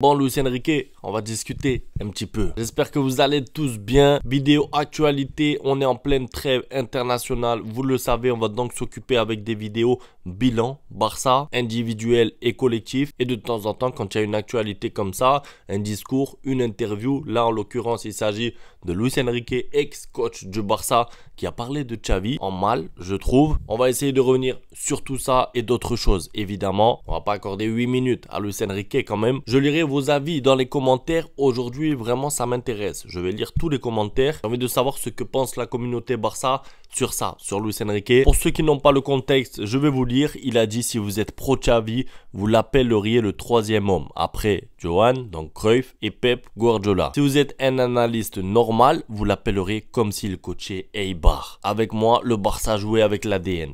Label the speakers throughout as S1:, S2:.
S1: Bon, Luis Enrique, on va discuter un petit peu. J'espère que vous allez tous bien. Vidéo actualité, on est en pleine trêve internationale. Vous le savez, on va donc s'occuper avec des vidéos bilan, Barça, individuel et collectif. Et de temps en temps, quand il y a une actualité comme ça, un discours, une interview. Là, en l'occurrence, il s'agit de Luis Enrique, ex-coach du Barça, qui a parlé de Xavi en mal, je trouve. On va essayer de revenir sur tout ça et d'autres choses, évidemment. On va pas accorder 8 minutes à Luis Enrique quand même. Je lirai vos avis dans les commentaires. Aujourd'hui, vraiment, ça m'intéresse. Je vais lire tous les commentaires. J'ai envie de savoir ce que pense la communauté Barça sur ça, sur Luis Enrique. Pour ceux qui n'ont pas le contexte, je vais vous lire. Il a dit si vous êtes pro Xavi, vous l'appelleriez le troisième homme. Après Johan, donc Cruyff et Pep Guardiola. Si vous êtes un analyste normal, vous l'appellerez comme s'il coachait Eibar. Avec moi, le Barça jouait avec l'ADN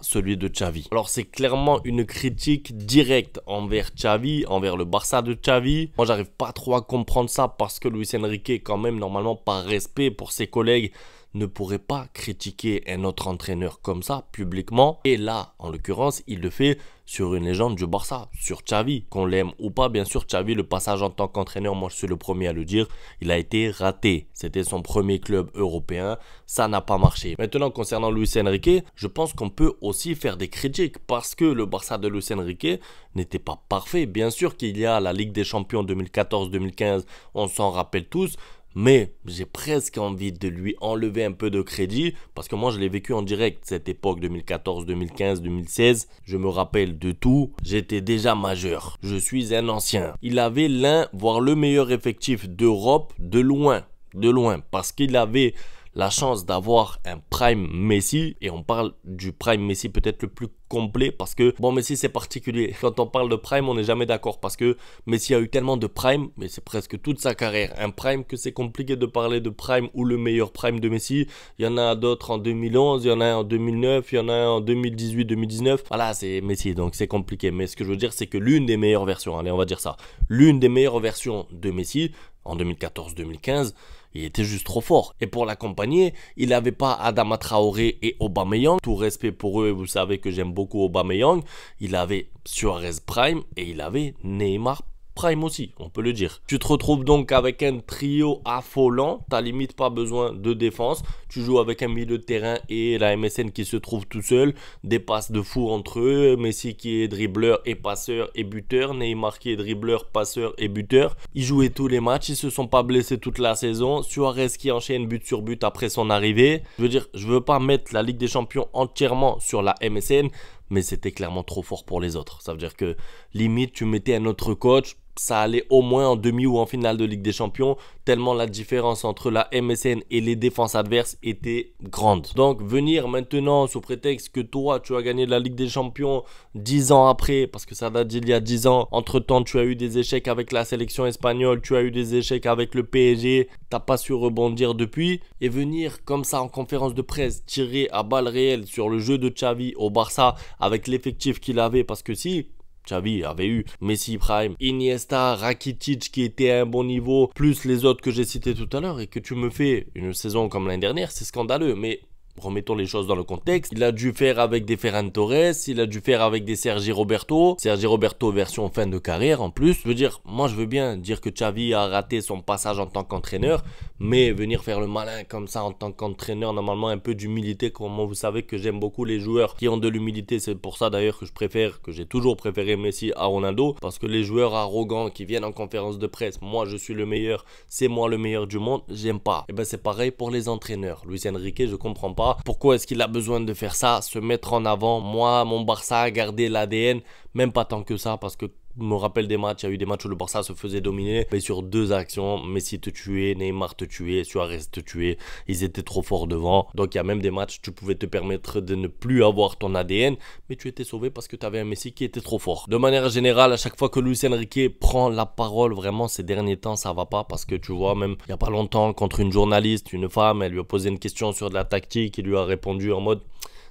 S1: celui de Xavi. Alors c'est clairement une critique directe envers Xavi, envers le Barça de Xavi. Moi j'arrive pas trop à comprendre ça parce que Luis Enrique quand même normalement par respect pour ses collègues ne pourrait pas critiquer un autre entraîneur comme ça publiquement. Et là, en l'occurrence, il le fait sur une légende du Barça, sur Xavi, qu'on l'aime ou pas. Bien sûr, Xavi, le passage en tant qu'entraîneur, moi je suis le premier à le dire, il a été raté. C'était son premier club européen, ça n'a pas marché. Maintenant, concernant Luis Enrique, je pense qu'on peut aussi faire des critiques parce que le Barça de Luis Enrique n'était pas parfait. Bien sûr qu'il y a la Ligue des Champions 2014-2015, on s'en rappelle tous, mais j'ai presque envie de lui enlever un peu de crédit parce que moi je l'ai vécu en direct cette époque 2014, 2015, 2016. Je me rappelle de tout. J'étais déjà majeur. Je suis un ancien. Il avait l'un, voire le meilleur effectif d'Europe de loin. De loin. Parce qu'il avait la chance d'avoir un prime Messi et on parle du prime Messi peut-être le plus complet parce que bon Messi c'est particulier. Quand on parle de prime, on n'est jamais d'accord parce que Messi a eu tellement de prime, mais c'est presque toute sa carrière un prime que c'est compliqué de parler de prime ou le meilleur prime de Messi. Il y en a d'autres en 2011, il y en a en 2009, il y en a un en 2018-2019. Voilà, c'est Messi donc c'est compliqué. Mais ce que je veux dire c'est que l'une des meilleures versions, allez on va dire ça, l'une des meilleures versions de Messi en 2014-2015 il était juste trop fort. Et pour l'accompagner, il n'avait pas Adama Traoré et Aubameyang. Tout respect pour eux, vous savez que j'aime beaucoup Aubameyang. Il avait Suarez Prime et il avait Neymar Prime aussi, on peut le dire. Tu te retrouves donc avec un trio affolant, Ta limite pas besoin de défense, tu joues avec un milieu de terrain et la MSN qui se trouve tout seul, des passes de fou entre eux, Messi qui est dribbleur et passeur et buteur, Neymar qui est dribbleur, passeur et buteur. Ils jouaient tous les matchs, ils se sont pas blessés toute la saison, Suarez qui enchaîne but sur but après son arrivée. Je veux dire, je veux pas mettre la Ligue des Champions entièrement sur la MSN, mais c'était clairement trop fort pour les autres. Ça veut dire que limite tu mettais un autre coach, ça allait au moins en demi ou en finale de Ligue des Champions, tellement la différence entre la MSN et les défenses adverses était grande. Donc venir maintenant sous prétexte que toi tu as gagné la Ligue des Champions 10 ans après, parce que ça date d'il y a 10 ans, entre-temps tu as eu des échecs avec la sélection espagnole, tu as eu des échecs avec le PSG, t'as pas su rebondir depuis, et venir comme ça en conférence de presse tirer à balles réelles sur le jeu de Xavi au Barça avec l'effectif qu'il avait, parce que si Xavi avait eu Messi Prime, Iniesta, Rakitic qui était à un bon niveau, plus les autres que j'ai cités tout à l'heure, et que tu me fais une saison comme l'année dernière, c'est scandaleux. Mais remettons les choses dans le contexte. Il a dû faire avec des Ferran Torres, il a dû faire avec des Sergi Roberto, Sergi Roberto version fin de carrière en plus. Je veux dire, moi je veux bien dire que Xavi a raté son passage en tant qu'entraîneur, mais venir faire le malin comme ça en tant qu'entraîneur, normalement un peu d'humilité, comme vous savez que j'aime beaucoup les joueurs qui ont de l'humilité, c'est pour ça d'ailleurs que je préfère, que j'ai toujours préféré Messi à Ronaldo, parce que les joueurs arrogants qui viennent en conférence de presse, moi je suis le meilleur, c'est moi le meilleur du monde, j'aime pas. Et eh bien c'est pareil pour les entraîneurs. Luis Enrique, je comprends pas pourquoi est-ce qu'il a besoin de faire ça, se mettre en avant, moi, mon Barça, a gardé l'ADN, même pas tant que ça, parce que me rappelle des matchs, il y a eu des matchs où le Barça se faisait dominer, mais sur deux actions, Messi te tuait, Neymar te tuait, Suarez te tuait, ils étaient trop forts devant. Donc il y a même des matchs, tu pouvais te permettre de ne plus avoir ton ADN, mais tu étais sauvé parce que tu avais un Messi qui était trop fort. De manière générale, à chaque fois que Luis Enrique prend la parole, vraiment ces derniers temps, ça va pas parce que tu vois, même il y a pas longtemps, contre une journaliste, une femme, elle lui a posé une question sur de la tactique, il lui a répondu en mode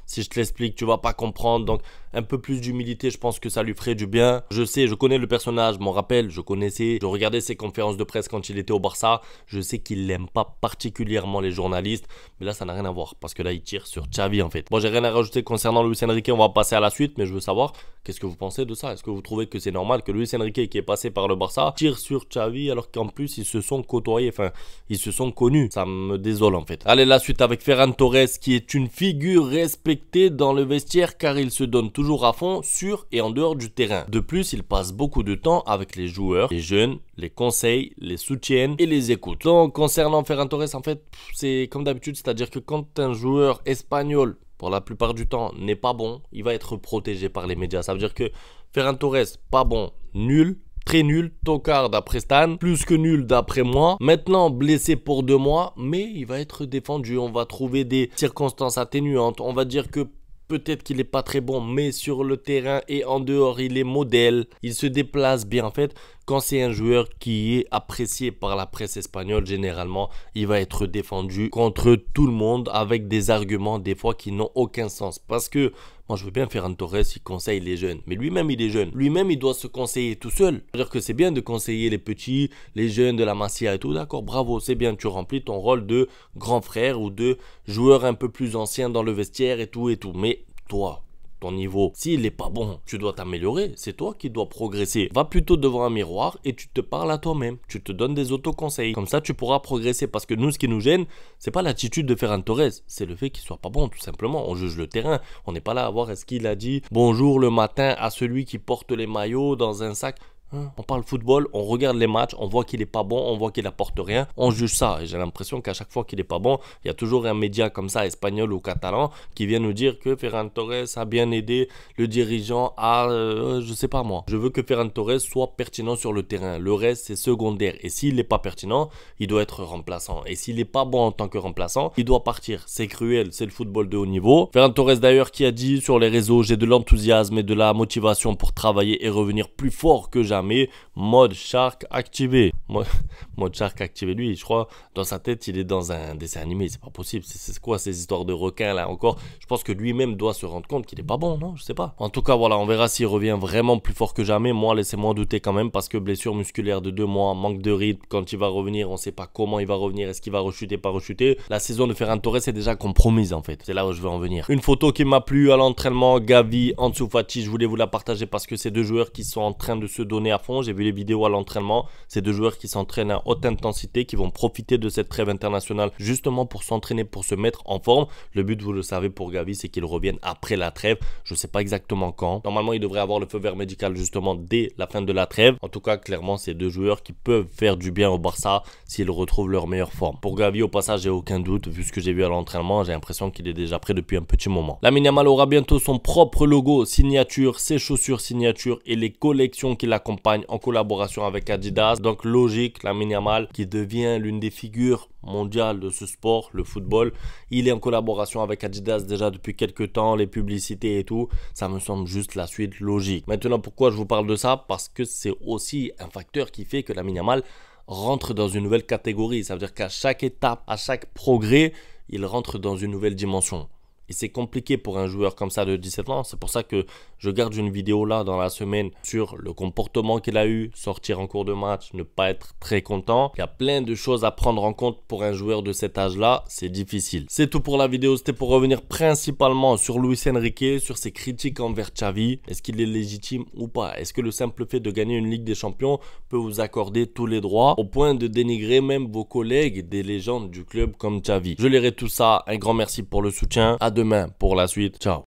S1: si je te l'explique, tu vas pas comprendre. Donc un peu plus d'humilité, je pense que ça lui ferait du bien. Je sais, je connais le personnage, m'en rappelle, je connaissais, je regardais ses conférences de presse quand il était au Barça. Je sais qu'il n'aime pas particulièrement les journalistes, mais là ça n'a rien à voir parce que là il tire sur Xavi en fait. Moi j'ai rien à rajouter concernant Luis Enrique, on va passer à la suite, mais je veux savoir qu'est-ce que vous pensez de ça. Est-ce que vous trouvez que c'est normal que Luis Enrique qui est passé par le Barça tire sur Xavi alors qu'en plus ils se sont côtoyés, enfin ils se sont connus. Ça me désole en fait. Allez la suite avec Ferran Torres qui est une figure respectée dans le vestiaire car il se donne toujours à fond sur et en dehors du terrain. De plus, il passe beaucoup de temps avec les joueurs, les jeunes, les conseils, les soutiennent et les écoute. Donc concernant Ferran Torres, en fait, c'est comme d'habitude, c'est-à-dire que quand un joueur espagnol pour la plupart du temps, n'est pas bon, il va être protégé par les médias. Ça veut dire que Ferran Torres, pas bon, nul, très nul, tocard d'après Stan, plus que nul d'après moi. Maintenant blessé pour deux mois, mais il va être défendu. On va trouver des circonstances atténuantes. On va dire que Peut-être qu'il n'est pas très bon, mais sur le terrain et en dehors, il est modèle. Il se déplace bien. En fait, quand c'est un joueur qui est apprécié par la presse espagnole, généralement, il va être défendu contre tout le monde avec des arguments des fois qui n'ont aucun sens. Parce que moi, je veux bien faire un Torres, il conseille les jeunes. Mais lui-même, il est jeune. Lui-même, il doit se conseiller tout seul. C'est-à-dire que c'est bien de conseiller les petits, les jeunes de la Masia et tout. D'accord, bravo, c'est bien. Tu remplis ton rôle de grand frère ou de joueur un peu plus ancien dans le vestiaire et tout et tout. Mais toi, ton niveau, s'il n'est pas bon, tu dois t'améliorer. C'est toi qui dois progresser. Va plutôt devant un miroir et tu te parles à toi-même. Tu te donnes des autoconseils. Comme ça, tu pourras progresser. Parce que nous, ce qui nous gêne, c'est pas l'attitude de Ferran Torres. C'est le fait qu'il soit pas bon, tout simplement. On juge le terrain. On n'est pas là à voir est-ce qu'il a dit bonjour le matin à celui qui porte les maillots dans un sac. On parle football, on regarde les matchs, on voit qu'il n'est pas bon, on voit qu'il apporte rien, on juge ça. Et j'ai l'impression qu'à chaque fois qu'il n'est pas bon, il y a toujours un média comme ça, espagnol ou catalan, qui vient nous dire que Ferran Torres a bien aidé le dirigeant à, euh, je sais pas moi. Je veux que Ferran Torres soit pertinent sur le terrain. Le reste, c'est secondaire. Et s'il n'est pas pertinent, il doit être remplaçant. Et s'il n'est pas bon en tant que remplaçant, il doit partir. C'est cruel, c'est le football de haut niveau. Ferran Torres d'ailleurs qui a dit sur les réseaux, j'ai de l'enthousiasme et de la motivation pour travailler et revenir plus fort que jamais mode shark activé. Mode, shark activé, lui, je crois, dans sa tête, il est dans un dessin animé. C'est pas possible. C'est quoi ces histoires de requins là encore Je pense que lui-même doit se rendre compte qu'il est pas bon, non Je sais pas. En tout cas, voilà, on verra s'il revient vraiment plus fort que jamais. Moi, laissez-moi douter quand même parce que blessure musculaire de deux mois, manque de rythme. Quand il va revenir, on sait pas comment il va revenir. Est-ce qu'il va rechuter, pas rechuter La saison de Ferran Torres est déjà compromise en fait. C'est là où je veux en venir. Une photo qui m'a plu à l'entraînement, Gavi, Ansu Je voulais vous la partager parce que c'est deux joueurs qui sont en train de se donner à fond. J'ai vu les vidéos à l'entraînement. C'est deux joueurs qui s'entraînent à haute intensité, qui vont profiter de cette trêve internationale justement pour s'entraîner, pour se mettre en forme. Le but, vous le savez, pour Gavi, c'est qu'il revienne après la trêve. Je sais pas exactement quand. Normalement, il devrait avoir le feu vert médical justement dès la fin de la trêve. En tout cas, clairement, c'est deux joueurs qui peuvent faire du bien au Barça s'ils retrouvent leur meilleure forme. Pour Gavi, au passage, j'ai aucun doute vu ce que j'ai vu à l'entraînement. J'ai l'impression qu'il est déjà prêt depuis un petit moment. La Minamal aura bientôt son propre logo, signature, ses chaussures signature et les collections qui accompagne en collaboration avec Adidas. Donc logique, la Yamal qui devient l'une des figures mondiales de ce sport, le football. Il est en collaboration avec Adidas déjà depuis quelques temps, les publicités et tout. Ça me semble juste la suite logique. Maintenant, pourquoi je vous parle de ça Parce que c'est aussi un facteur qui fait que la Yamal rentre dans une nouvelle catégorie. Ça veut dire qu'à chaque étape, à chaque progrès, il rentre dans une nouvelle dimension. Et c'est compliqué pour un joueur comme ça de 17 ans. C'est pour ça que je garde une vidéo là dans la semaine sur le comportement qu'il a eu, sortir en cours de match, ne pas être très content. Il y a plein de choses à prendre en compte pour un joueur de cet âge-là. C'est difficile. C'est tout pour la vidéo. C'était pour revenir principalement sur Luis Enrique, sur ses critiques envers Xavi. Est-ce qu'il est légitime ou pas Est-ce que le simple fait de gagner une Ligue des Champions peut vous accorder tous les droits au point de dénigrer même vos collègues des légendes du club comme Xavi Je lirai tout ça. Un grand merci pour le soutien. À demain pour la suite. Ciao.